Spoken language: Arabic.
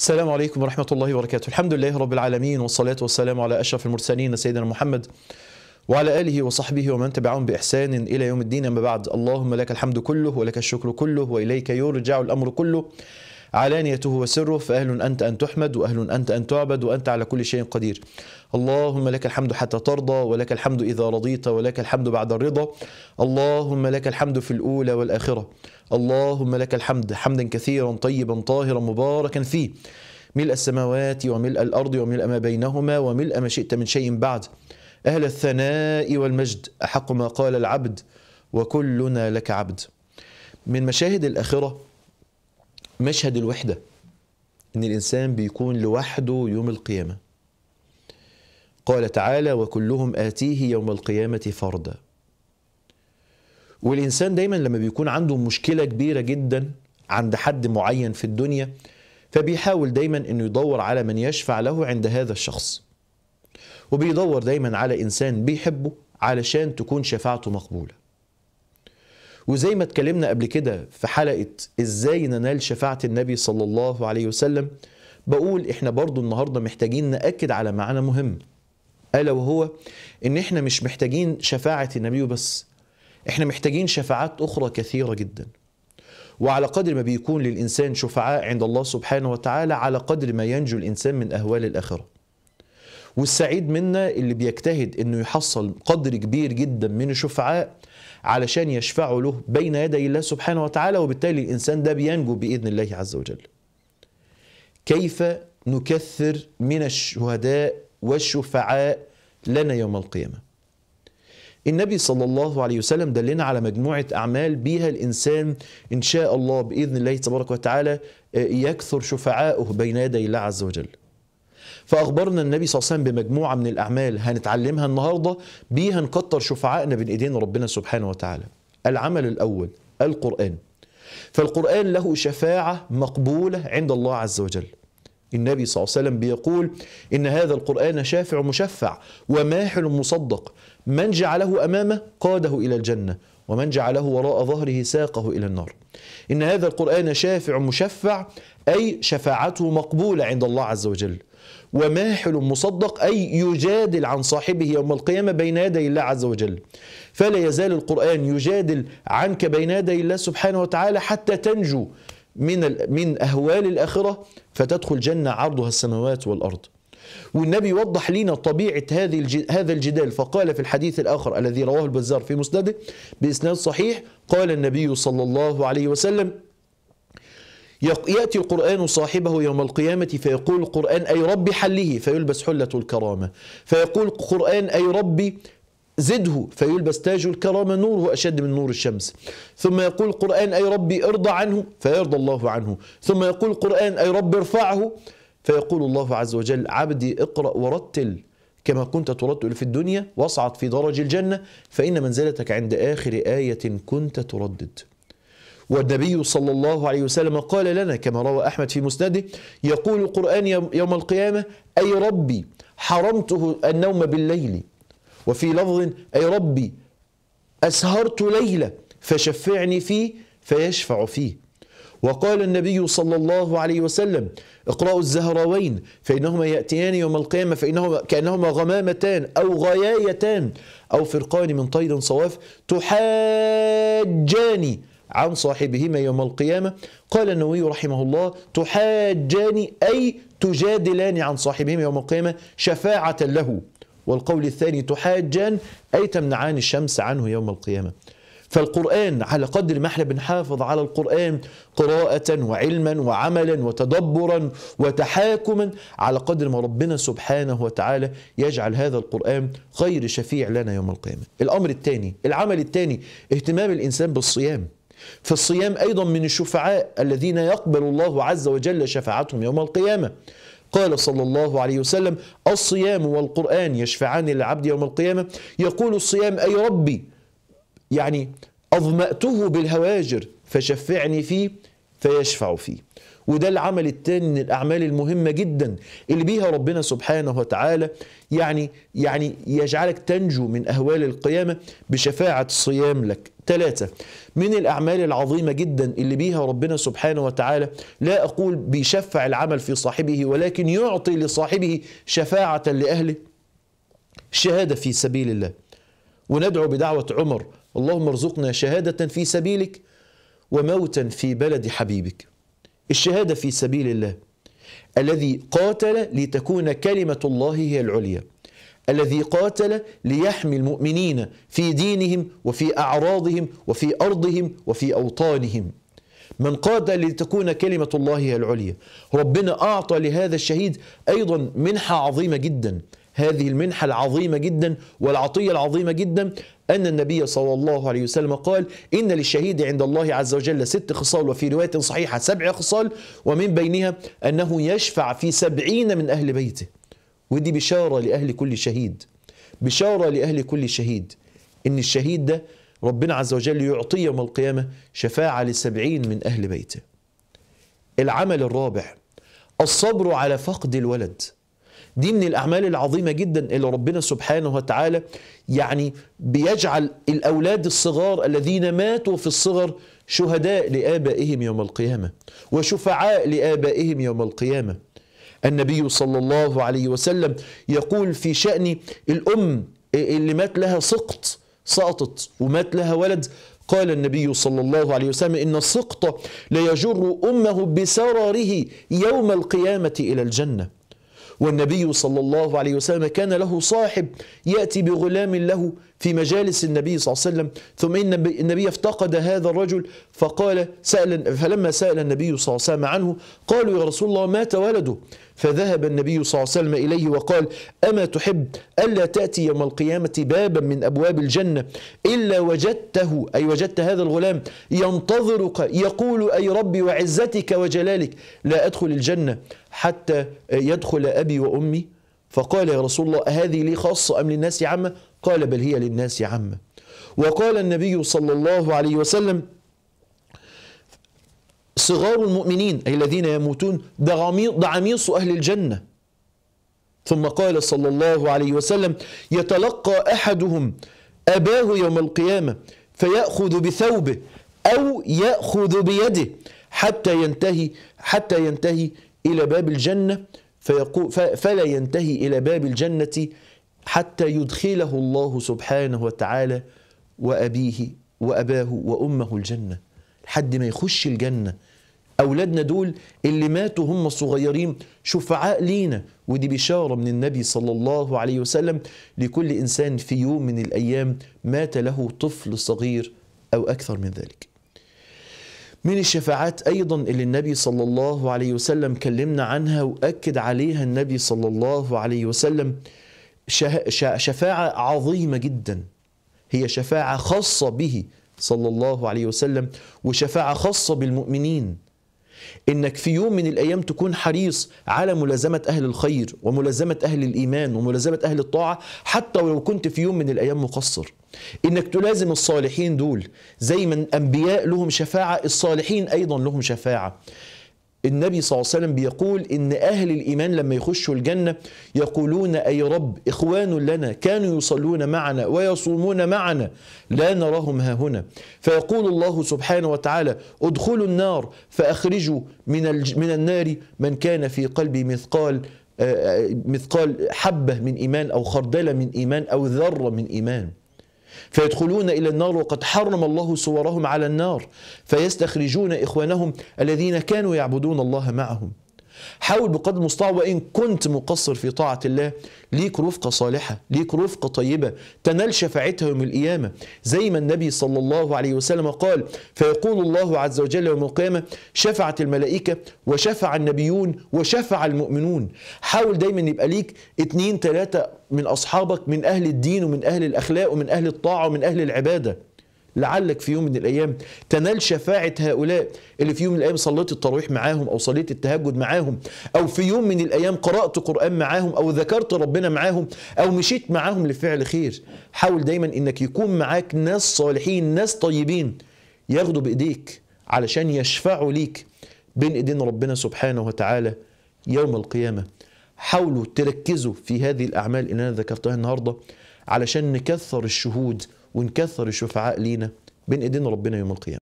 السلام عليكم ورحمة الله وبركاته الحمد لله رب العالمين والصلاة والسلام على أشرف المرسلين سيدنا محمد وعلى آله وصحبه ومن تبعهم بإحسان إلى يوم الدين أما بعد اللهم لك الحمد كله ولك الشكر كله وإليك يرجع الأمر كله علانيته وسره فأهل أنت أن تحمد وأهل أنت أن تعبد وأنت على كل شيء قدير اللهم لك الحمد حتى ترضى ولك الحمد إذا رضيت ولك الحمد بعد الرضا اللهم لك الحمد في الأولى والآخرة اللهم لك الحمد حمدا كثيرا طيبا طاهرا مباركا فيه ملء السماوات وملء الأرض وملء ما بينهما وملء ما شئت من شيء بعد أهل الثناء والمجد أحق ما قال العبد وكلنا لك عبد من مشاهد الآخرة مشهد الوحده ان الانسان بيكون لوحده يوم القيامه قال تعالى وكلهم اتيه يوم القيامه فردا والانسان دايما لما بيكون عنده مشكله كبيره جدا عند حد معين في الدنيا فبيحاول دايما انه يدور على من يشفع له عند هذا الشخص وبيدور دايما على انسان بيحبه علشان تكون شفاعته مقبوله وزي ما اتكلمنا قبل كده في حلقة ازاي ننال شفاعة النبي صلى الله عليه وسلم بقول احنا برضو النهاردة محتاجين نأكد على معنى مهم ألا وهو ان احنا مش محتاجين شفاعة النبي بس احنا محتاجين شفاعات أخرى كثيرة جدا وعلى قدر ما بيكون للإنسان شفعاء عند الله سبحانه وتعالى على قدر ما ينجو الإنسان من أهوال الآخرة والسعيد منا اللي بيجتهد انه يحصل قدر كبير جدا من الشفعاء علشان يشفعوا له بين يدي الله سبحانه وتعالى وبالتالي الإنسان ده بينجو بإذن الله عز وجل كيف نكثر من الشهداء والشفعاء لنا يوم القيامة النبي صلى الله عليه وسلم دلنا على مجموعة أعمال بيها الإنسان إن شاء الله بإذن الله تبارك وتعالى آه، يكثر شفعاؤه بين يدي الله عز وجل فأخبرنا النبي صلى الله عليه وسلم بمجموعة من الأعمال هنتعلمها النهاردة بيها نكتر شفعائنا بين إيدين ربنا سبحانه وتعالى العمل الأول القرآن فالقرآن له شفاعة مقبولة عند الله عز وجل النبي صلى الله عليه وسلم بيقول إن هذا القرآن شافع مشفع وماحل مصدق من جعله أمامه قاده إلى الجنة ومن جعله وراء ظهره ساقه إلى النار إن هذا القرآن شافع مشفع أي شفاعته مقبولة عند الله عز وجل وماحل مصدق أي يجادل عن صاحبه يوم القيامة بين يدي الله عز وجل فلا يزال القرآن يجادل عنك بين يدي الله سبحانه وتعالى حتى تنجو من من أهوال الآخرة فتدخل جنة عرضها السماوات والأرض والنبي وضح لنا طبيعة هذه هذا الجدال فقال في الحديث الآخر الذي رواه البزار في مسنده بإسناد صحيح قال النبي صلى الله عليه وسلم يأتي القرآن صاحبه يوم القيامة فيقول القرآن أي رب حله فيلبس حلة الكرامة فيقول القرآن أي ربي زده فيلبس تاج الكرامة نوره أشد من نور الشمس ثم يقول القرآن أي ربي ارضى عنه فيرضى الله عنه ثم يقول القرآن أي ربي ارفعه فيقول الله عز وجل عبدي اقرأ ورتل كما كنت ترتل في الدنيا واصعد في درج الجنة فإن منزلتك عند آخر آية كنت تردد والنبي صلى الله عليه وسلم قال لنا كما روى أحمد في مسنده يقول القرآن يوم القيامة أي ربي حرمته النوم بالليل وفي لفظ أي ربي أسهرت ليلة فشفعني فيه فيشفع فيه وقال النبي صلى الله عليه وسلم اقرأوا الزهروين فإنهما يأتيان يوم القيامة فإنهما كأنهما غمامتان أو غيايتان أو فرقان من طير صواف تحاجان عن صاحبهما يوم القيامة قال النووي رحمه الله تحاجان أي تجادلان عن صاحبهما يوم القيامة شفاعة له والقول الثاني تحاجان أي تمنعان الشمس عنه يوم القيامة فالقرآن على قدر ما احنا بنحافظ على القرآن قراءة وعلما وعملا وتدبرا وتحاكما على قدر ما ربنا سبحانه وتعالى يجعل هذا القرآن خير شفيع لنا يوم القيامة. الأمر الثاني، العمل الثاني اهتمام الإنسان بالصيام. فالصيام أيضا من الشفعاء الذين يقبل الله عز وجل شفاعتهم يوم القيامة قال صلى الله عليه وسلم الصيام والقرآن يشفعان للعبد يوم القيامة يقول الصيام أي ربي يعني أظمأته بالهواجر فشفعني فيه فيشفع فيه وده العمل الثاني من الأعمال المهمة جدا اللي بيها ربنا سبحانه وتعالى يعني يعني يجعلك تنجو من أهوال القيامة بشفاعة الصيام لك ثلاثة من الأعمال العظيمة جدا اللي بيها ربنا سبحانه وتعالى لا أقول بيشفع العمل في صاحبه ولكن يعطي لصاحبه شفاعة لأهله شهادة في سبيل الله وندعو بدعوة عمر اللهم ارزقنا شهادة في سبيلك وموتا في بلد حبيبك الشهادة في سبيل الله الذي قاتل لتكون كلمة الله هي العليا الذي قاتل ليحمي المؤمنين في دينهم وفي أعراضهم وفي أرضهم وفي أوطانهم من قاتل لتكون كلمة الله هي العليا ربنا أعطى لهذا الشهيد أيضا منحة عظيمة جدا هذه المنحة العظيمة جدا والعطية العظيمة جدا أن النبي صلى الله عليه وسلم قال إن للشهيد عند الله عز وجل ست خصال وفي رواية صحيحة سبع خصال ومن بينها أنه يشفع في سبعين من أهل بيته ودي بشارة لأهل كل شهيد بشارة لأهل كل شهيد إن الشهيد ده ربنا عز وجل يعطي يوم القيامة شفاعة لسبعين من أهل بيته العمل الرابع الصبر على فقد الولد دي من الأعمال العظيمة جدا اللي ربنا سبحانه وتعالى يعني بيجعل الأولاد الصغار الذين ماتوا في الصغر شهداء لآبائهم يوم القيامة وشفعاء لآبائهم يوم القيامة النبي صلى الله عليه وسلم يقول في شأن الأم اللي مات لها سقط سقطت ومات لها ولد قال النبي صلى الله عليه وسلم إن السقط ليجر أمه بسرره يوم القيامة إلى الجنة والنبي صلى الله عليه وسلم كان له صاحب يأتي بغلام له في مجالس النبي صلى الله عليه وسلم ثم إن النبي افتقد هذا الرجل فقال سأل فلما سأل النبي صلى الله عليه وسلم عنه قالوا يا رسول الله مات ولده فذهب النبي صلى الله عليه وسلم إليه وقال أما تحب ألا تأتي يوم القيامة بابا من أبواب الجنة إلا وجدته أي وجدت هذا الغلام ينتظرك يقول أي ربي وعزتك وجلالك لا أدخل الجنة حتى يدخل أبي وأمي فقال يا رسول الله هذه لي خاصة أم للناس عامة قال بل هي للناس عامة وقال النبي صلى الله عليه وسلم صغار المؤمنين أي الذين يموتون دعميص أهل الجنة ثم قال صلى الله عليه وسلم يتلقى أحدهم أباه يوم القيامة فيأخذ بثوبه أو يأخذ بيده حتى ينتهي حتى ينتهي إلى باب الجنة فيقول فلا ينتهي إلى باب الجنة حتى يدخله الله سبحانه وتعالى وأبيه وأباه وأمه الجنة لحد ما يخش الجنة أولادنا دول اللي ماتوا هم صغيرين شفعاء لينا ودي بشارة من النبي صلى الله عليه وسلم لكل إنسان في يوم من الأيام مات له طفل صغير أو أكثر من ذلك من الشفاعات أيضا اللي النبي صلى الله عليه وسلم كلمنا عنها وأكد عليها النبي صلى الله عليه وسلم شفاعة عظيمة جدا هي شفاعة خاصة به صلى الله عليه وسلم وشفاعة خاصة بالمؤمنين انك في يوم من الايام تكون حريص على ملازمه اهل الخير وملازمه اهل الايمان وملازمه اهل الطاعه حتى ولو كنت في يوم من الايام مقصر انك تلازم الصالحين دول زي ما الانبياء لهم شفاعه الصالحين ايضا لهم شفاعه النبي صلى الله عليه وسلم بيقول إن أهل الإيمان لما يخشوا الجنة يقولون أي رب إخوان لنا كانوا يصلون معنا ويصومون معنا لا نراهم ها هنا فيقول الله سبحانه وتعالى ادخلوا النار فأخرجوا من, من النار من كان في قلبي مثقال مثقال حبة من إيمان أو خردلة من إيمان أو ذرة من إيمان فيدخلون إلى النار وقد حرم الله صورهم على النار فيستخرجون إخوانهم الذين كانوا يعبدون الله معهم حاول بقدر المستطاع وإن كنت مقصر في طاعة الله ليك رفقة صالحة ليك رفقة طيبة تنال شفاعتها يوم القيامة زي ما النبي صلى الله عليه وسلم قال فيقول الله عز وجل يوم القيامة شفعت الملائكة وشفع النبيون وشفع المؤمنون حاول دايما يبقى ليك اتنين تلاتة من أصحابك من أهل الدين ومن أهل الأخلاق ومن أهل الطاعة ومن أهل العبادة لعلك في يوم من الأيام تنال شفاعة هؤلاء اللي في يوم من الأيام صليت التراويح معاهم أو صليت التهجد معاهم أو في يوم من الأيام قرأت قرآن معاهم أو ذكرت ربنا معاهم أو مشيت معاهم لفعل خير حاول دايما إنك يكون معاك ناس صالحين ناس طيبين ياخدوا بإيديك علشان يشفعوا ليك بين إيدين ربنا سبحانه وتعالى يوم القيامة حاولوا تركزوا في هذه الأعمال اللي أنا ذكرتها النهاردة علشان نكثر الشهود ونكثر الشفعاء لينا بين ايدين ربنا يوم القيامه